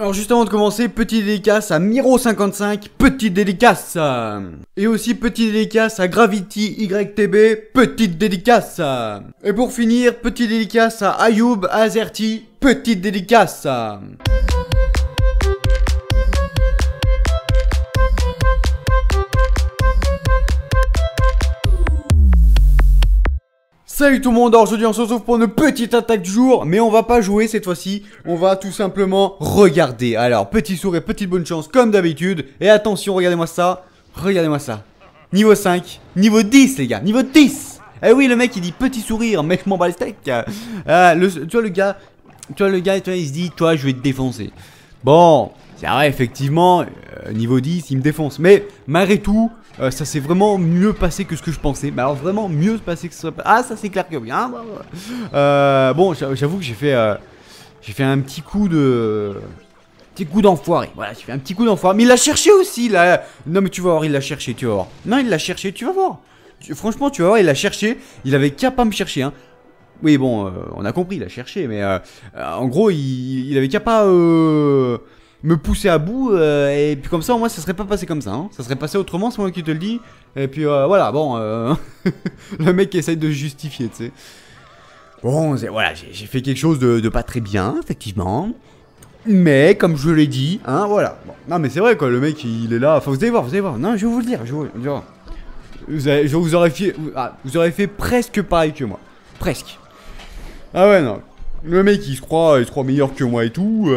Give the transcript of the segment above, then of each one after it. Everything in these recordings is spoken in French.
Alors juste avant de commencer, petit dédicace à Miro55, petite dédicace Et aussi petit dédicace à Gravity YTB, petite dédicace Et pour finir, petit dédicace à Ayoub Azerti, petite dédicace Salut tout le monde, aujourd'hui on se retrouve pour une petite attaque du jour, mais on va pas jouer cette fois-ci, on va tout simplement regarder. Alors, petit sourire, petite bonne chance comme d'habitude, et attention, regardez-moi ça, regardez-moi ça. Niveau 5, niveau 10 les gars, niveau 10 Eh oui, le mec il dit petit sourire, mec mon m'en bats euh, le, Tu vois le gars, tu vois le gars, il se dit, toi je vais te défoncer. Bon, c'est vrai, effectivement, euh, niveau 10, il me défonce. Mais malgré tout, euh, ça s'est vraiment mieux passé que ce que je pensais. Mais alors vraiment mieux passé que ce Ah, ça c'est clair que oui. Hein. Euh, bon, j'avoue que j'ai fait, j'ai fait un petit coup de... Petit coup d'enfoiré. Voilà, j'ai fait un petit coup d'enfoiré. Mais il l'a cherché aussi, là. Non, mais tu vas voir, il l'a cherché, tu vas voir. Non, il l'a cherché, tu vas voir. franchement, tu vas voir, il l'a cherché. Il avait qu'à pas me chercher, hein. Oui, bon, on a compris, il a cherché, mais en gros, il, il avait qu'à pas me pousser à bout euh, et puis comme ça moi, ça serait pas passé comme ça hein. ça serait passé autrement c'est moi qui te le dis et puis euh, voilà bon euh, le mec essaye de justifier tu sais bon voilà j'ai fait quelque chose de, pas très bien effectivement mais comme je l'ai dit hein voilà non mais c'est vrai quoi le mec il est là faut vous allez voir vous allez voir non je vais vous le dire je vais vous le dire vous, vous aurais fait ah, vous aurez fait presque pareil que moi presque ah ouais non le mec il se croit il se croit meilleur que moi et tout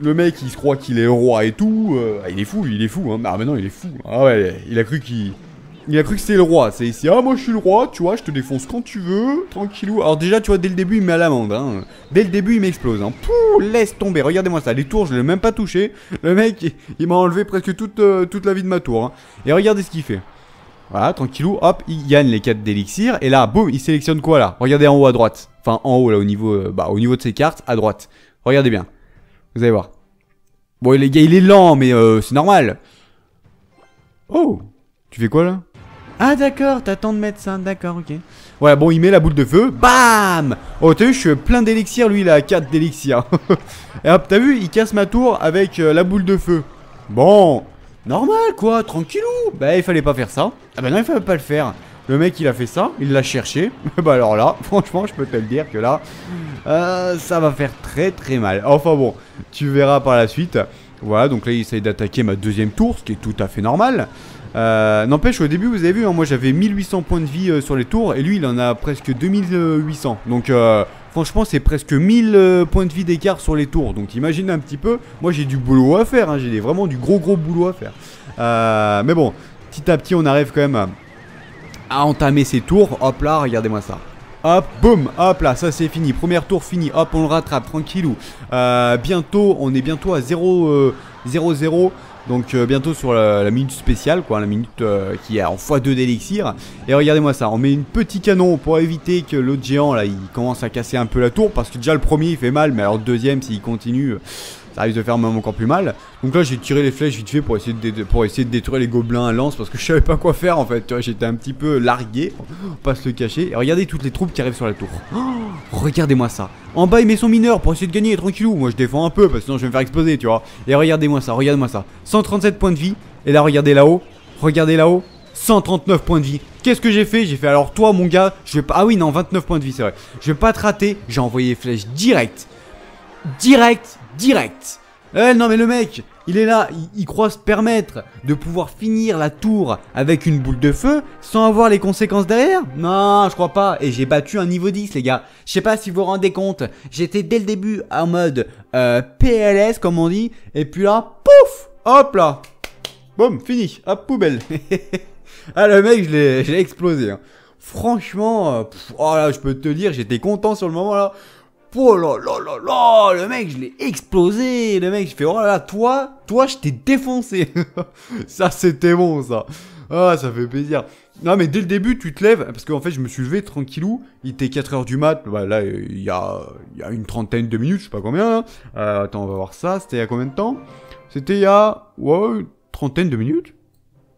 le mec, il se croit qu'il est roi et tout. Euh, ah, il est fou, il est fou. Hein. Ah, mais non, il est fou. Ah ouais, il a cru qu'il. Il a cru que c'était le roi. C'est ici, ah, moi je suis le roi, tu vois, je te défonce quand tu veux, tranquillou. Alors, déjà, tu vois, dès le début, il met à l'amende. Hein. Dès le début, il m'explose. Hein. Pouh, laisse tomber, regardez-moi ça. Les tours, je l'ai même pas touché. Le mec, il m'a enlevé presque toute, euh, toute la vie de ma tour. Hein. Et regardez ce qu'il fait. Voilà, tranquillou, hop, il gagne les 4 d'élixir. Et là, boum, il sélectionne quoi là Regardez en haut à droite. Enfin, en haut là, au niveau, euh, bah, au niveau de ses cartes, à droite. Regardez bien. Vous allez voir. Bon, les gars, il est lent, mais euh, c'est normal. Oh Tu fais quoi, là Ah, d'accord, t'attends de mettre ça, d'accord, ok. Ouais bon, il met la boule de feu. Bam Oh, t'as vu, je suis plein d'élixir, lui, il a 4 d'élixir. Et hop, t'as vu, il casse ma tour avec euh, la boule de feu. Bon, normal, quoi, tranquillou. Bah, il fallait pas faire ça. Ah bah non, il fallait pas le faire. Le mec, il a fait ça, il l'a cherché. bah alors là, franchement, je peux te le dire que là, euh, ça va faire très très mal. Enfin bon, tu verras par la suite. Voilà, donc là, il essaye d'attaquer ma deuxième tour, ce qui est tout à fait normal. Euh, n'empêche, au début, vous avez vu, hein, moi j'avais 1800 points de vie euh, sur les tours, et lui, il en a presque 2800. Donc... Franchement, c'est presque 1000 points de vie d'écart sur les tours. Donc, imagine un petit peu. Moi, j'ai du boulot à faire. Hein, j'ai vraiment du gros, gros boulot à faire. mais bon, petit à petit, on arrive quand même à, à entamer ses tours. Hop là, regardez-moi ça. Hop, boum, hop là, ça c'est fini. Premier tour fini, hop, on le rattrape, tranquillou. Euh, bientôt, on est bientôt à 0-0. 0 euh, Donc euh, bientôt sur la, minute spéciale, quoi, la minute qui est en x2 d'élixir. Et regardez-moi ça, on met une petit canon pour éviter que l'autre géant là il commence à casser un peu la tour parce que déjà le premier il fait mal, mais alors le deuxième s'il continue ça risque de faire même encore plus mal. Donc là, j'ai tiré les flèches vite fait pour essayer, de pour essayer de détruire les gobelins à lance parce que je savais pas quoi faire en fait. Tu vois, j'étais un petit peu largué, pas se le cacher. Et regardez toutes les troupes qui arrivent sur la tour. Oh, regardez-moi ça. En bas, il met son mineur pour essayer de gagner, tranquillou. Moi, je défends un peu parce que sinon je vais me faire exploser, tu vois. Et regardez-moi ça, regardez-moi ça. 137 points de vie. Et là, regardez là-haut. Regardez là-haut. 139 points de vie. Qu'est-ce que j'ai fait J'ai fait alors toi mon gars, je vais pas Ah oui, non, 29 points de vie, c'est vrai. Je vais pas te j'ai envoyé flèche directes direct, direct. Eh non mais le mec, il est là, il, croit se permettre de pouvoir finir la tour avec une boule de feu sans avoir les conséquences derrière Non, je crois pas. Et j'ai battu un niveau 10 les gars. Je sais pas si vous vous rendez compte, j'étais dès le début en mode euh, PLS comme on dit. Et puis là, pouf Hop là Boum, fini, hop, poubelle. ah le mec, je l'ai explosé. Hein. Franchement, euh, oh là, je peux te dire, j'étais content sur le moment là. Oh là là là là, le mec, je l'ai explosé. Le mec, je fais oh là là, toi, toi, je t'ai défoncé. ça, c'était bon, ça. Ah, ça fait plaisir. Non, mais dès le début, tu te lèves, parce qu'en fait, je me suis levé tranquillou. Il était 4h du mat. Bah, là, il y a, une trentaine de minutes, je sais pas combien. Hein. Euh, attends, on va voir ça. C'était il y a combien de temps C'était il y a. Ouais, trentaine de minutes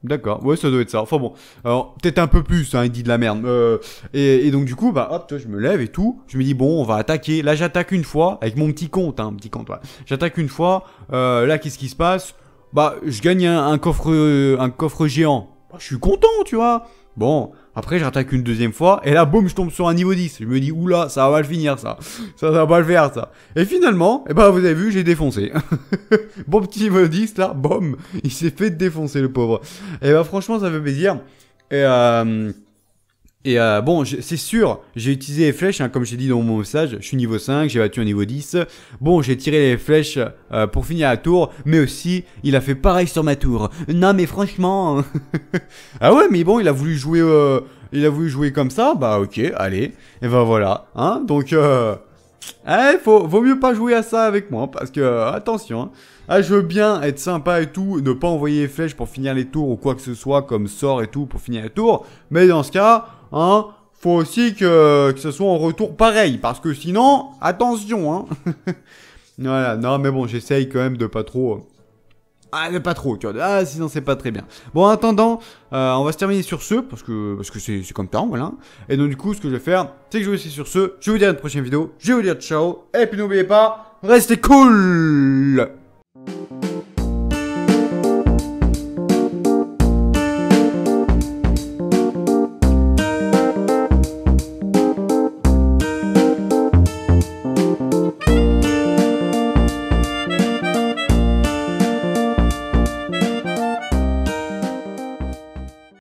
D'accord, ouais, ça doit être ça. Enfin bon, alors peut-être un peu plus, hein, il dit de la merde. Euh, et, donc du coup, bah hop, je me lève et tout. Je me dis bon, on va attaquer. Là, j'attaque une fois avec mon petit compte, hein, petit compte. Ouais. J'attaque une fois. Euh, là, qu'est-ce qui se passe Bah, je gagne un, coffre, un coffre géant. Bah, je suis content, tu vois. Bon, après, j'attaque une deuxième fois, et là, boum, je tombe sur un niveau 10. Je me dis, oula, ça va mal finir, ça. Ça, ça va mal faire, ça. Et finalement, eh ben, vous avez vu, j'ai défoncé. bon petit niveau 10, là, boum, il s'est fait défoncer, le pauvre. Et eh ben, franchement, ça fait plaisir. Et euh... Et euh, bon, c'est sûr, j'ai utilisé les flèches, hein, comme j'ai dit dans mon message, je suis niveau 5, j'ai battu un niveau 10. Bon, j'ai tiré les flèches euh, pour finir la tour, mais aussi, il a fait pareil sur ma tour. Non, mais franchement... Hein. ah ouais, mais bon, il a voulu jouer... Euh, il a voulu jouer comme ça, bah ok, allez. Et ben voilà, hein, donc... Eh, faut, vaut mieux pas jouer à ça avec moi, parce que, attention, ah, je veux bien être sympa et tout, ne pas envoyer les flèches pour finir les tours ou quoi que ce soit, comme sort et tout, pour finir la tour. mais dans ce cas, hein, faut aussi que, que ce soit en retour pareil, parce que sinon, attention, hein. voilà, non, mais bon, j'essaye quand même de pas trop... Euh, ah, mais pas trop, tu vois. Ah, sinon c'est pas très bien. Bon, attendant, euh, on va se terminer sur ce, parce que parce que c'est comme temps, voilà. Et donc, du coup, ce que je vais faire, c'est que je vais essayer sur ce. Je vais vous dire à une prochaine vidéo. Je vais vous dire ciao. Et puis, n'oubliez pas, restez cool